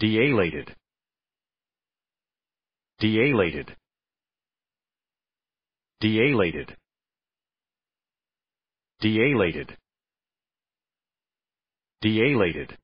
Dilated. Dilated. Dilated. Dilated. Dilated.